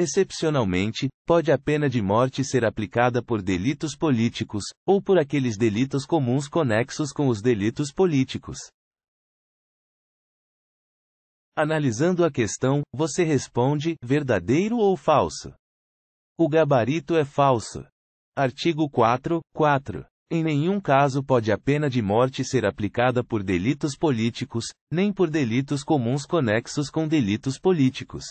Excepcionalmente, pode a pena de morte ser aplicada por delitos políticos, ou por aqueles delitos comuns conexos com os delitos políticos. Analisando a questão, você responde: verdadeiro ou falso? O gabarito é falso. Artigo 4, 4. Em nenhum caso pode a pena de morte ser aplicada por delitos políticos, nem por delitos comuns conexos com delitos políticos.